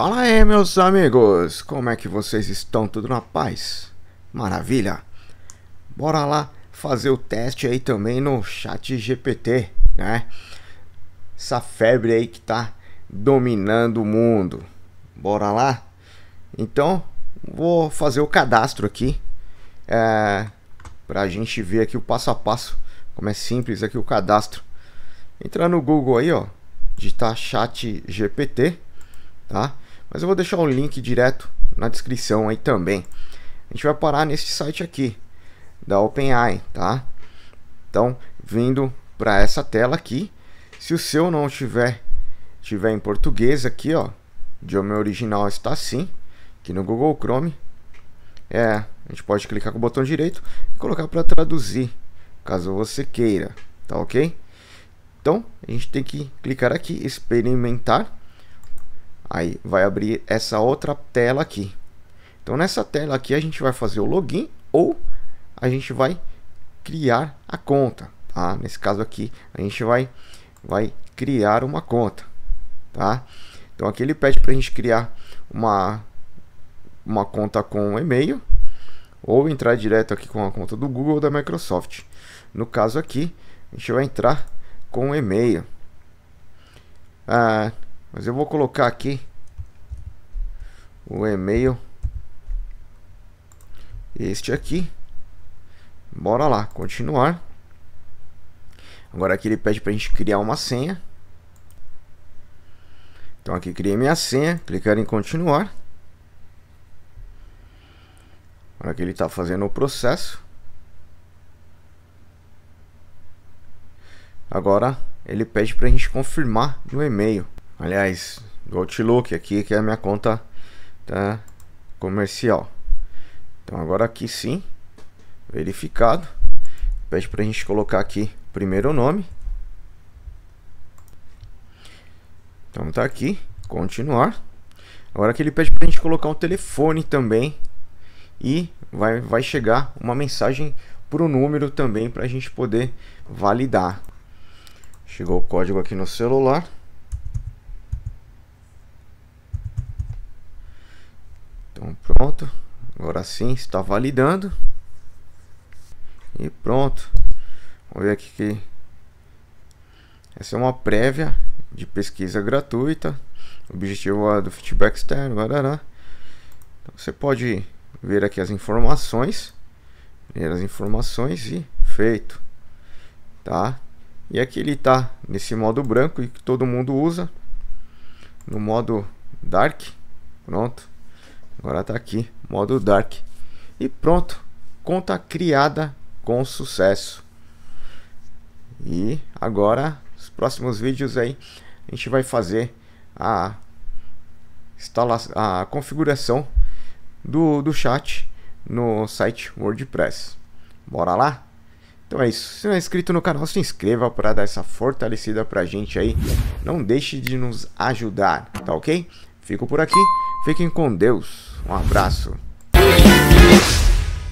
Fala aí, meus amigos! Como é que vocês estão? Tudo na paz? Maravilha! Bora lá fazer o teste aí também no chat GPT, né? Essa febre aí que tá dominando o mundo. Bora lá? Então, vou fazer o cadastro aqui é, para a gente ver aqui o passo a passo, como é simples aqui o cadastro. Entrar no Google aí, ó, digitar chat GPT, tá? Mas eu vou deixar o link direto na descrição aí também. A gente vai parar nesse site aqui da OpenAI, tá? Então, vindo para essa tela aqui, se o seu não tiver tiver em português aqui, ó, idioma original está assim, aqui no Google Chrome, é, a gente pode clicar com o botão direito e colocar para traduzir, caso você queira, tá ok? Então, a gente tem que clicar aqui, experimentar, Aí vai abrir essa outra tela aqui. Então nessa tela aqui a gente vai fazer o login ou a gente vai criar a conta, tá? Nesse caso aqui a gente vai vai criar uma conta, tá? Então aqui ele pede para a gente criar uma uma conta com e-mail ou entrar direto aqui com a conta do Google ou da Microsoft. No caso aqui, a gente vai entrar com e-mail. Ah, mas eu vou colocar aqui o e-mail. Este aqui. Bora lá, continuar. Agora aqui ele pede para a gente criar uma senha. Então aqui criei minha senha, clicar em continuar. Agora que ele está fazendo o processo. Agora ele pede para a gente confirmar no e-mail aliás, do Outlook aqui, que é a minha conta tá, comercial. Então agora aqui sim, verificado. Pede para a gente colocar aqui primeiro o nome. Então tá aqui, continuar. Agora que ele pede para a gente colocar o um telefone também e vai, vai chegar uma mensagem para o número também para a gente poder validar. Chegou o código aqui no celular. Pronto. Agora sim, está validando. E pronto. Vamos ver aqui que essa é uma prévia de pesquisa gratuita. O objetivo é do feedback externo. Barará. Então, você pode ver aqui as informações. as informações e feito. Tá? E aqui ele está nesse modo branco que todo mundo usa. No modo dark. Pronto. Agora está aqui, modo Dark. E pronto, conta criada com sucesso. E agora, os próximos vídeos aí, a gente vai fazer a, instalação, a configuração do, do chat no site WordPress. Bora lá? Então é isso. Se não é inscrito no canal, se inscreva para dar essa fortalecida para a gente aí. Não deixe de nos ajudar, tá ok? Fico por aqui. Fiquem com Deus. Um abraço.